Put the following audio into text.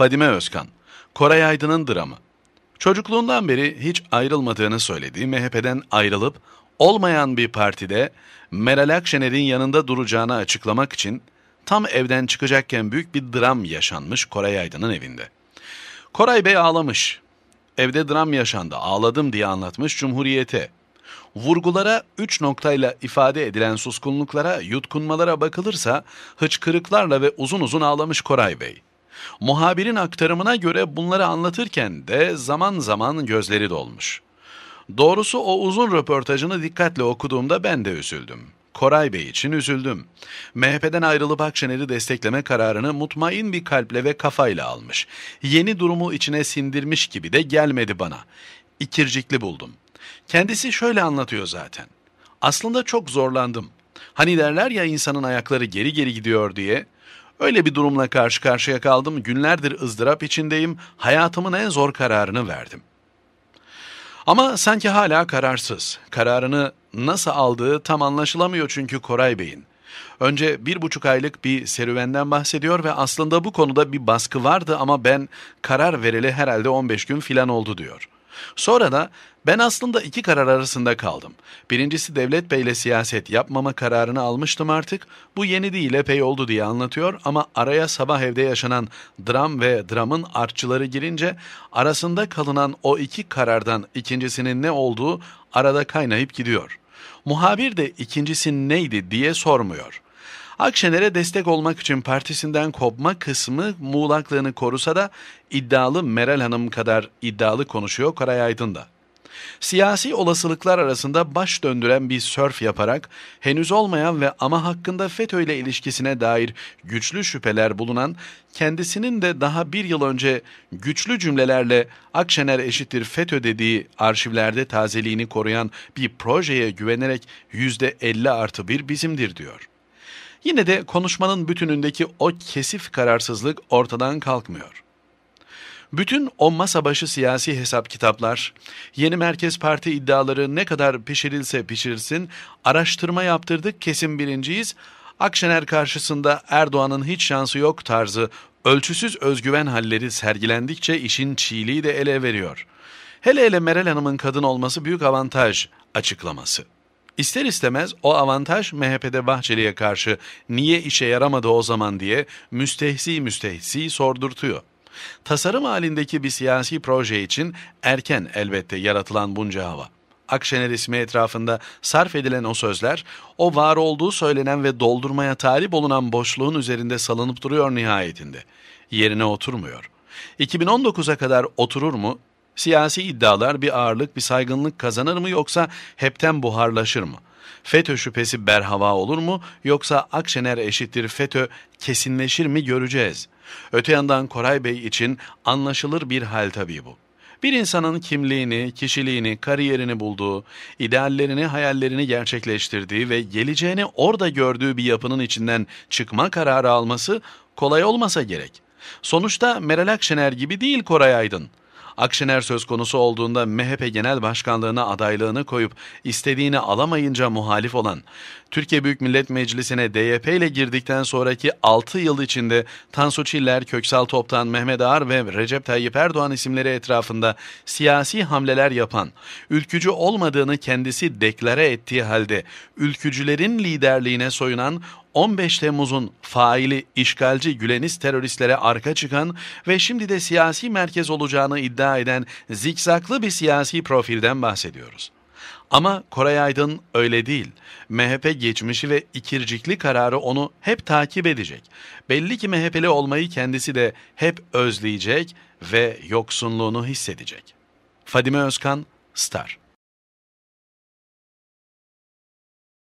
Fadime Özkan, Koray Aydın'ın dramı. Çocukluğundan beri hiç ayrılmadığını söylediği MHP'den ayrılıp olmayan bir partide Meral Akşener'in yanında duracağını açıklamak için tam evden çıkacakken büyük bir dram yaşanmış Koray Aydın'ın evinde. Koray Bey ağlamış. Evde dram yaşandı, ağladım diye anlatmış Cumhuriyet'e. Vurgulara üç noktayla ifade edilen suskunluklara, yutkunmalara bakılırsa hıçkırıklarla ve uzun uzun ağlamış Koray Bey. Muhabirin aktarımına göre bunları anlatırken de zaman zaman gözleri dolmuş. Doğrusu o uzun röportajını dikkatle okuduğumda ben de üzüldüm. Koray Bey için üzüldüm. MHP'den ayrılıp Akşener'i destekleme kararını mutmain bir kalple ve kafayla almış. Yeni durumu içine sindirmiş gibi de gelmedi bana. İkircikli buldum. Kendisi şöyle anlatıyor zaten. Aslında çok zorlandım. Hani derler ya insanın ayakları geri geri gidiyor diye. Öyle bir durumla karşı karşıya kaldım. Günlerdir ızdırap içindeyim. Hayatımın en zor kararını verdim. Ama sanki hala kararsız. Kararını nasıl aldığı tam anlaşılamıyor çünkü Koray Bey'in. Önce bir buçuk aylık bir serüvenden bahsediyor ve aslında bu konuda bir baskı vardı ama ben karar vereli herhalde 15 gün filan oldu diyor.'' Sonra da ben aslında iki karar arasında kaldım. Birincisi Devlet Bey'le siyaset yapmama kararını almıştım artık. Bu yeni değil epey oldu diye anlatıyor ama araya sabah evde yaşanan dram ve dramın artçıları girince arasında kalınan o iki karardan ikincisinin ne olduğu arada kaynayıp gidiyor. Muhabir de ikincisi neydi diye sormuyor.'' Akşener'e destek olmak için partisinden kopma kısmı muğlaklığını korusa da iddialı Meral Hanım kadar iddialı konuşuyor Koray Aydın da. Siyasi olasılıklar arasında baş döndüren bir sörf yaparak henüz olmayan ve ama hakkında FETÖ ile ilişkisine dair güçlü şüpheler bulunan kendisinin de daha bir yıl önce güçlü cümlelerle Akşener eşittir FETÖ dediği arşivlerde tazeliğini koruyan bir projeye güvenerek %50 artı bir bizimdir diyor. Yine de konuşmanın bütünündeki o kesif kararsızlık ortadan kalkmıyor. Bütün o masa başı siyasi hesap kitaplar, yeni Merkez Parti iddiaları ne kadar pişirilse pişirsin, araştırma yaptırdık kesin birinciyiz, Akşener karşısında Erdoğan'ın hiç şansı yok tarzı ölçüsüz özgüven halleri sergilendikçe işin çiğliği de ele veriyor. Hele hele Meral Hanım'ın kadın olması büyük avantaj açıklaması. İster istemez o avantaj MHP'de Bahçeli'ye karşı niye işe yaramadı o zaman diye müstehsi müstehsi sordurtuyor. Tasarım halindeki bir siyasi proje için erken elbette yaratılan bunca hava. Akşener ismi etrafında sarf edilen o sözler, o var olduğu söylenen ve doldurmaya talip olunan boşluğun üzerinde salınıp duruyor nihayetinde. Yerine oturmuyor. 2019'a kadar oturur mu Siyasi iddialar bir ağırlık, bir saygınlık kazanır mı yoksa hepten buharlaşır mı? FETÖ şüphesi berhava olur mu yoksa Akşener eşittir FETÖ kesinleşir mi göreceğiz. Öte yandan Koray Bey için anlaşılır bir hal tabii bu. Bir insanın kimliğini, kişiliğini, kariyerini bulduğu, ideallerini, hayallerini gerçekleştirdiği ve geleceğini orada gördüğü bir yapının içinden çıkma kararı alması kolay olmasa gerek. Sonuçta Meral Akşener gibi değil Koray Aydın. Akşener söz konusu olduğunda MHP Genel Başkanlığı'na adaylığını koyup istediğini alamayınca muhalif olan, Türkiye Büyük Millet Meclisi'ne DYP ile girdikten sonraki 6 yıl içinde Tansu Çiller, Köksal Toptan, Mehmet Ağar ve Recep Tayyip Erdoğan isimleri etrafında siyasi hamleler yapan, ülkücü olmadığını kendisi deklare ettiği halde ülkücülerin liderliğine soyunan 15 Temmuz'un faili işgalci Güleniz teröristlere arka çıkan ve şimdi de siyasi merkez olacağını iddia eden zikzaklı bir siyasi profilden bahsediyoruz. Ama Koray Aydın öyle değil. MHP geçmişi ve ikircikli kararı onu hep takip edecek. Belli ki MHP'li olmayı kendisi de hep özleyecek ve yoksunluğunu hissedecek. Fadime Özkan, Star